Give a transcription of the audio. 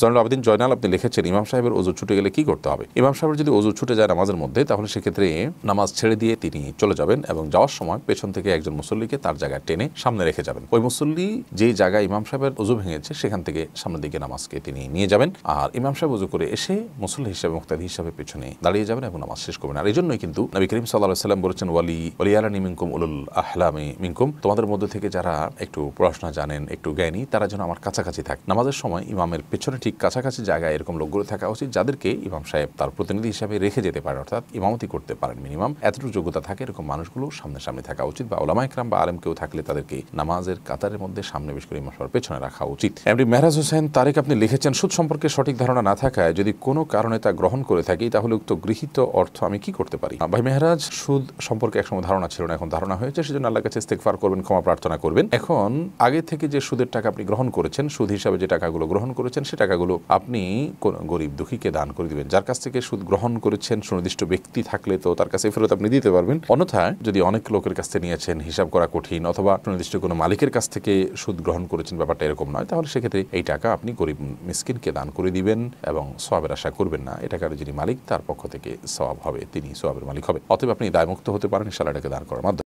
জয়নুল আবেদিন জয়নাল আপনি লিখেছেন ইমাম সাহেবের ওজু ছুটে গেলে কি করতে হবে ইমাম সাহেবের যদি ওজু ছুটে যায় নামাজের মধ্যে তাহলে সেক্ষেত্রে নামাজ ছেড়ে দিয়ে তিনি চলে যাবেন এবং যাওয়ার সময় পেছন থেকে একজন মুসল্লিকে তার জায়গায় টেনে সামনে রেখে যাবেন ওই মুসল্লি যে জায়গায় ইমাম সাহেবের ওজু ভেঙেছে সেখান থেকে সামনের দিকে নামাজকে তিনি নিয়ে যাবেন আর ইমাম সাহেব ওজু করে এসে মুসল্লি হিসাবে মুক্তাদি হিসাবে পেছনে দাঁড়িয়ে যাবেন এবং নামাজ শেষ করবেন আর এই জন্যই কিন্তু নবী করিম সাল্লাহ সাল্লাম বলেছেন ওয়ালি ওলিয়ালানি মিঙ্কুম উলুল আহলামি মিঙ্কুম তোমাদের মধ্যে থেকে যারা একটু পড়াশোনা জানেন একটু জ্ঞানী তারা যেন আমার কাছাকাছি থাকে নামাজের সময় ইমামের পেছনে ঠিক কাছাকাছি জায়গায় এরকম লোকগুলো থাকা উচিত যাদেরকে ইমাম সাহেব তার প্রতিনিধি হিসাবে রেখে যেতে পারেন অর্থাৎ ইমামতি করতে পারেন মিনিমাম এতটুকু যোগ্যতা থাকে এরকম মানুষগুলো সামনে থাকা উচিত বা ওলামা ইকরাম বা আলেম কেউ থাকলে তাদেরকে নামাজের কাতারের মধ্যে সামনে বিশেষ করে ইমাম সাহেবের পেছনে রাখা উচিত এমনি মেহরাজ হোসেন তারেক আপনি লিখেছেন সুদ সম্পর্কে সঠিক ধারণা না থাকায় যদি কোনো কারণে তা গ্রহণ করে থাকি তাহলে উক্ত গৃহীত অর্থ আমি কি করতে পারি ভাই মেহরাজ সুদ সম্পর্কে একসময় ধারণা ছিল না এখন ধারণা হয়েছে সেজন্য আল্লাহ কাছে ইস্তেকফার করবেন ক্ষমা প্রার্থনা করবেন এখন আগে থেকে যে সুদের টাকা আপনি গ্রহণ করেছেন সুদ হিসাবে যে টাকাগুলো গ্রহণ করেছেন সেটা টাকাগুলো আপনি গরিব দুঃখীকে দান করে দিবেন যার কাছ থেকে সুদ গ্রহণ করেছেন সুনির্দিষ্ট ব্যক্তি থাকলে তো তার কাছে ফেরত আপনি দিতে পারবেন অন্যথায় যদি অনেক লোকের কাছ থেকে নিয়েছেন হিসাব করা কঠিন অথবা সুনির্দিষ্ট কোনো মালিকের কাছ থেকে সুদ গ্রহণ করেছেন ব্যাপারটা এরকম নয় তাহলে সেক্ষেত্রে এই টাকা আপনি গরিব মিসকিনকে দান করে দিবেন এবং সবাবের আশা করবেন না এ টাকার যিনি মালিক তার পক্ষ থেকে সবাব হবে তিনি সবাবের মালিক হবে অতএব আপনি দায়মুক্ত হতে পারেন সালাটাকে দান করার মাধ্যমে